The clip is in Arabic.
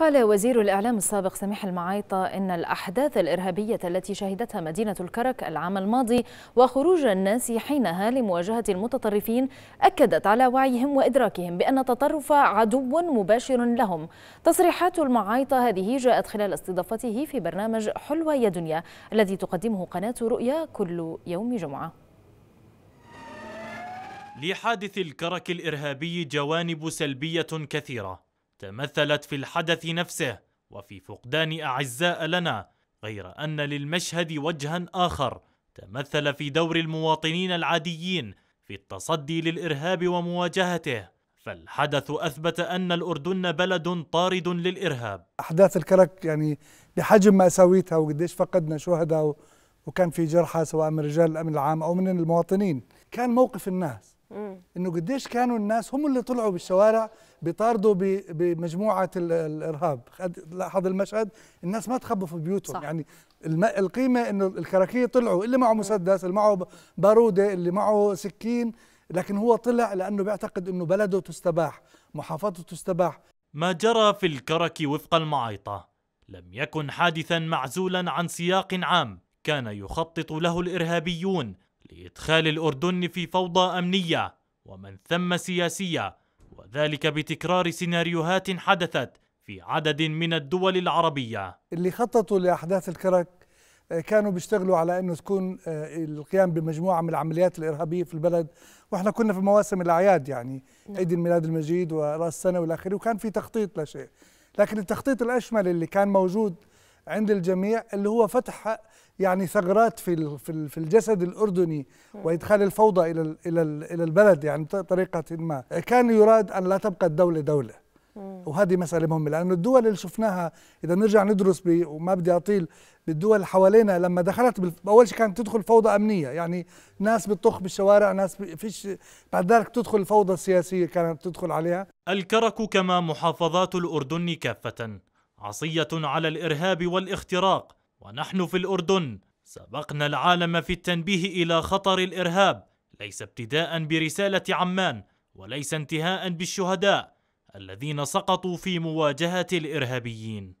قال وزير الإعلام السابق سميح المعايطة إن الأحداث الإرهابية التي شهدتها مدينة الكرك العام الماضي وخروج الناس حينها لمواجهة المتطرفين أكدت على وعيهم وإدراكهم بأن التطرف عدو مباشر لهم تصريحات المعايطة هذه جاءت خلال استضافته في برنامج حلوة يا دنيا الذي تقدمه قناة رؤيا كل يوم جمعة لحادث الكرك الإرهابي جوانب سلبية كثيرة تمثلت في الحدث نفسه وفي فقدان اعزاء لنا غير ان للمشهد وجها اخر تمثل في دور المواطنين العاديين في التصدي للارهاب ومواجهته فالحدث اثبت ان الاردن بلد طارد للارهاب احداث الكرك يعني بحجم ماساويتها وقديش فقدنا شهداء وكان في جرحى سواء من رجال الامن العام او من المواطنين كان موقف الناس انه قديش كانوا الناس هم اللي طلعوا بالشوارع بيطاردوا بمجموعه الارهاب لاحظ المشهد الناس ما تخبوا في بيوتهم صح. يعني القيمه انه الكراكيه طلعوا اللي معه مسدس اللي معه باروده اللي معه سكين لكن هو طلع لانه بيعتقد انه بلده تستباح محافظته تستباح ما جرى في الكرك وفق المعايطه لم يكن حادثا معزولا عن سياق عام كان يخطط له الارهابيون لإدخال الأردن في فوضى أمنية ومن ثم سياسية وذلك بتكرار سيناريوهات حدثت في عدد من الدول العربية اللي خططوا لأحداث الكرك آه، كانوا بيشتغلوا على أنه تكون آه، القيام بمجموعة من العمليات الإرهابية في البلد وإحنا كنا في مواسم الأعياد يعني نعم. عيد الميلاد المجيد ورأس السنة والآخري وكان في تخطيط لشيء لكن التخطيط الأشمل اللي كان موجود عند الجميع اللي هو فتح يعني ثغرات في في الجسد الاردني نعم. وادخال الفوضى الى الى الى البلد يعني بطريقه ما كان يراد ان لا تبقى الدوله دوله وهذه مساله مهمه لانه الدول اللي شفناها اذا نرجع ندرس وما بدي اطيل بالدول حوالينا لما دخلت اول شيء كانت تدخل فوضى امنيه يعني ناس بتطخ بالشوارع ناس فيش بعد ذلك تدخل فوضى سياسيه كانت تدخل عليها الكرك كما محافظات الاردن كافه عصيه على الارهاب والاختراق ونحن في الاردن سبقنا العالم في التنبيه الى خطر الارهاب ليس ابتداء برساله عمان وليس انتهاء بالشهداء الذين سقطوا في مواجهه الارهابيين